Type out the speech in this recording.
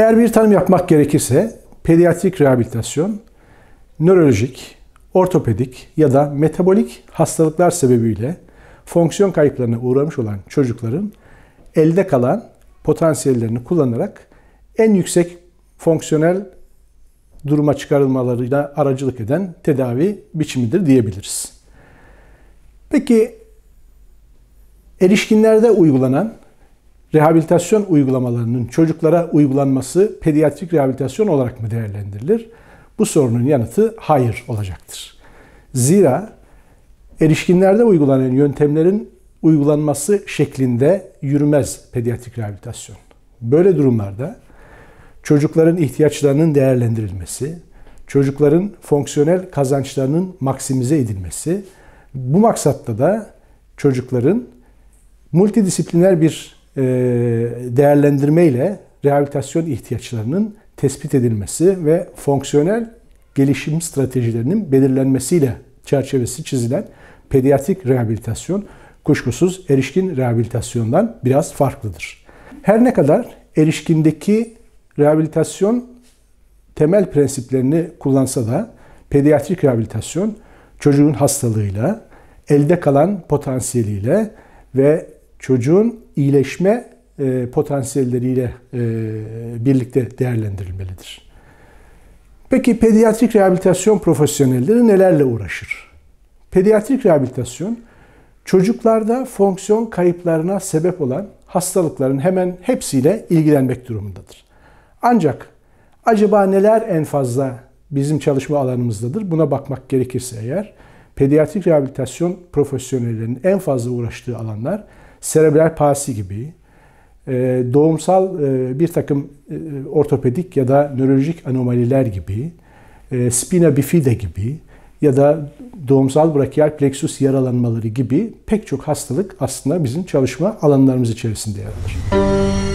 Eğer bir tanım yapmak gerekirse pediatrik rehabilitasyon, nörolojik, ortopedik ya da metabolik hastalıklar sebebiyle fonksiyon kayıplarına uğramış olan çocukların elde kalan potansiyellerini kullanarak en yüksek fonksiyonel duruma çıkarılmalarıyla aracılık eden tedavi biçimidir diyebiliriz. Peki erişkinlerde uygulanan rehabilitasyon uygulamalarının çocuklara uygulanması pediatrik rehabilitasyon olarak mı değerlendirilir? Bu sorunun yanıtı hayır olacaktır. Zira erişkinlerde uygulanan yöntemlerin uygulanması şeklinde yürümez pediatrik rehabilitasyon. Böyle durumlarda çocukların ihtiyaçlarının değerlendirilmesi, çocukların fonksiyonel kazançlarının maksimize edilmesi, bu maksatta da çocukların multidisipliner bir e, değerlendirme ile rehabilitasyon ihtiyaçlarının tespit edilmesi ve fonksiyonel gelişim stratejilerinin belirlenmesiyle çerçevesi çizilen pediatrik rehabilitasyon kuşkusuz erişkin rehabilitasyondan biraz farklıdır. Her ne kadar erişkindeki rehabilitasyon temel prensiplerini kullansa da pediatrik rehabilitasyon çocuğun hastalığıyla, elde kalan potansiyeliyle ve çocuğun iyileşme e, potansiyelleriyle e, birlikte değerlendirilmelidir. Peki pediatrik rehabilitasyon profesyonelleri nelerle uğraşır? Pediatrik rehabilitasyon çocuklarda fonksiyon kayıplarına sebep olan hastalıkların hemen hepsiyle ilgilenmek durumundadır. Ancak acaba neler en fazla bizim çalışma alanımızdadır? Buna bakmak gerekirse eğer pediatrik rehabilitasyon profesyonellerinin en fazla uğraştığı alanlar serebral palsi gibi, e, doğumsal e, bir takım e, ortopedik ya da nörolojik anomaliler gibi, spina bifida gibi ya da doğumsal brachial plexus yaralanmaları gibi pek çok hastalık aslında bizim çalışma alanlarımız içerisinde yer alır.